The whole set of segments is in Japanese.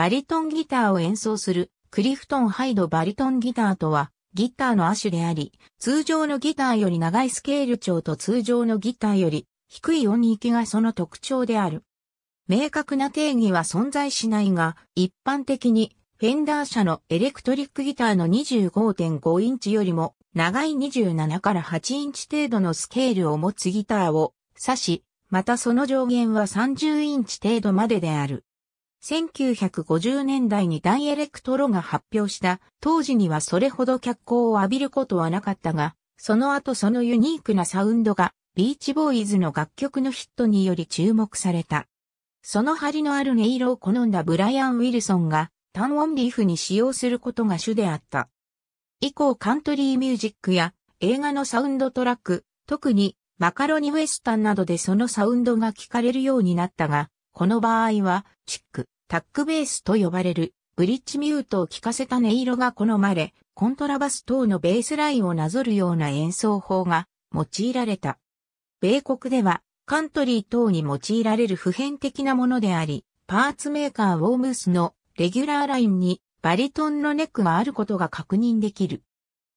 バリトンギターを演奏するクリフトンハイドバリトンギターとはギターの亜種であり、通常のギターより長いスケール長と通常のギターより低い音域がその特徴である。明確な定義は存在しないが、一般的にフェンダー社のエレクトリックギターの25.5インチよりも長い27から8インチ程度のスケールを持つギターを指し、またその上限は30インチ程度までである。1950年代にダイエレクトロが発表した、当時にはそれほど脚光を浴びることはなかったが、その後そのユニークなサウンドが、ビーチボーイズの楽曲のヒットにより注目された。その張りのある音色を好んだブライアン・ウィルソンが、タンオンリーフに使用することが主であった。以降カントリーミュージックや映画のサウンドトラック、特にマカロニウエスタンなどでそのサウンドが聞かれるようになったが、この場合は、チック、タックベースと呼ばれる、ブリッジミュートを効かせた音色が好まれ、コントラバス等のベースラインをなぞるような演奏法が用いられた。米国では、カントリー等に用いられる普遍的なものであり、パーツメーカーウォームスのレギュラーラインにバリトンのネックがあることが確認できる。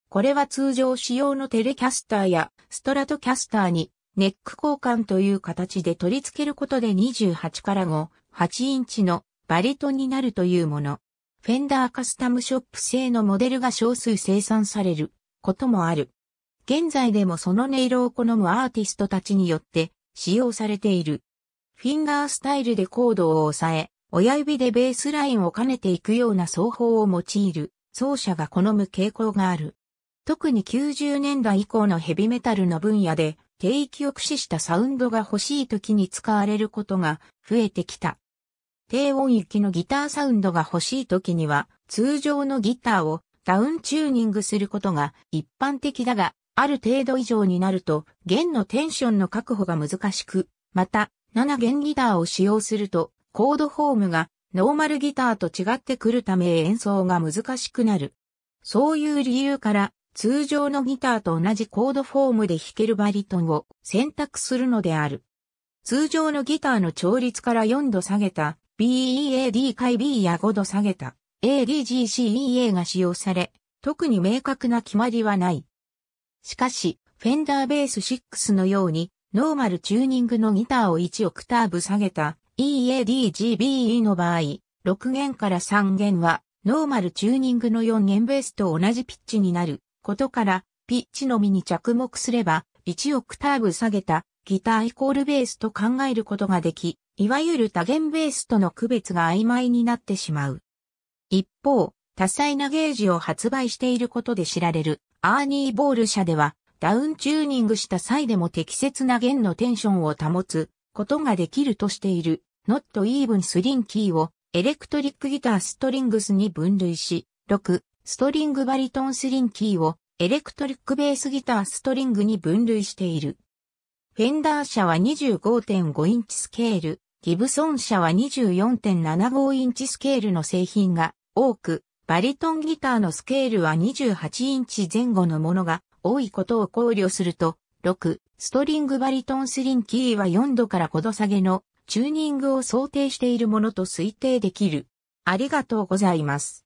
これは通常使用のテレキャスターやストラトキャスターにネック交換という形で取り付けることで28から5、8インチのバリトンになるというもの。フェンダーカスタムショップ製のモデルが少数生産されることもある。現在でもその音色を好むアーティストたちによって使用されている。フィンガースタイルでコードを押さえ、親指でベースラインを兼ねていくような奏法を用いる奏者が好む傾向がある。特に90年代以降のヘビメタルの分野で低域を駆使したサウンドが欲しい時に使われることが増えてきた。低音域のギターサウンドが欲しい時には通常のギターをダウンチューニングすることが一般的だが、ある程度以上になると弦のテンションの確保が難しく、また7弦ギターを使用するとコードフォームがノーマルギターと違ってくるため演奏が難しくなる。そういう理由から通常のギターと同じコードフォームで弾けるバリトンを選択するのである。通常のギターの調律から4度下げた BEAD 回 B や5度下げた ADGCEA が使用され、特に明確な決まりはない。しかし、フェンダーベース6のように、ノーマルチューニングのギターを1オクターブ下げた EADGBE の場合、6弦から3弦は、ノーマルチューニングの4弦ベースと同じピッチになることから、ピッチのみに着目すれば、1オクターブ下げたギターイコールベースと考えることができ、いわゆる多弦ベースとの区別が曖昧になってしまう。一方、多彩なゲージを発売していることで知られるアーニー・ボール社では、ダウンチューニングした際でも適切な弦のテンションを保つことができるとしている Not Even s リ i n k y をエレクトリックギターストリングスに分類し、6、ストリングバリトンスリンキーをエレクトリックベースギターストリングに分類している。フェンダー社は25.5インチスケール、ギブソン社は24.75インチスケールの製品が多く、バリトンギターのスケールは28インチ前後のものが多いことを考慮すると、6、ストリングバリトンスリンキーは4度から5度下げのチューニングを想定しているものと推定できる。ありがとうございます。